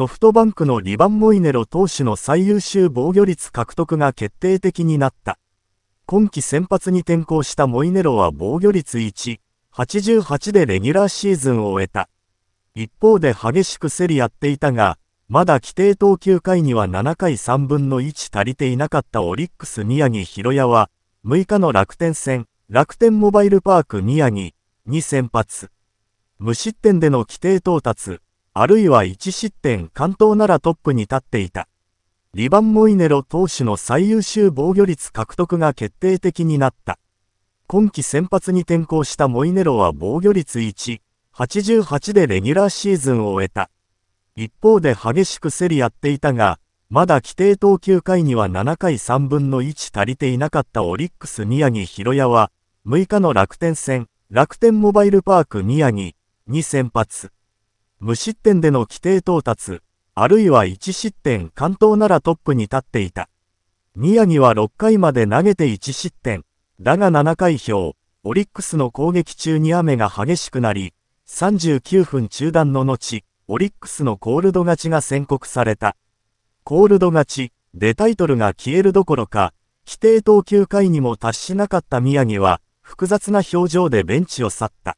ソフトバンクのリバン・モイネロ投手の最優秀防御率獲得が決定的になった。今季先発に転向したモイネロは防御率1、88でレギュラーシーズンを終えた。一方で激しく競り合っていたが、まだ規定投球回には7回3分の1足りていなかったオリックス宮城博也は、6日の楽天戦、楽天モバイルパーク宮城に先発。無失点での規定到達。あるいは1失点関東ならトップに立っていた。リバン・モイネロ投手の最優秀防御率獲得が決定的になった。今季先発に転向したモイネロは防御率1、88でレギュラーシーズンを終えた。一方で激しく競り合っていたが、まだ規定投球回には7回3分の1足りていなかったオリックス宮城広谷は、6日の楽天戦、楽天モバイルパーク宮城に先発。無失点での規定到達、あるいは1失点関東ならトップに立っていた。宮城は6回まで投げて1失点。だが7回表、オリックスの攻撃中に雨が激しくなり、39分中断の後、オリックスのコールド勝ちが宣告された。コールド勝ちでタイトルが消えるどころか、規定投球回にも達しなかった宮城は、複雑な表情でベンチを去った。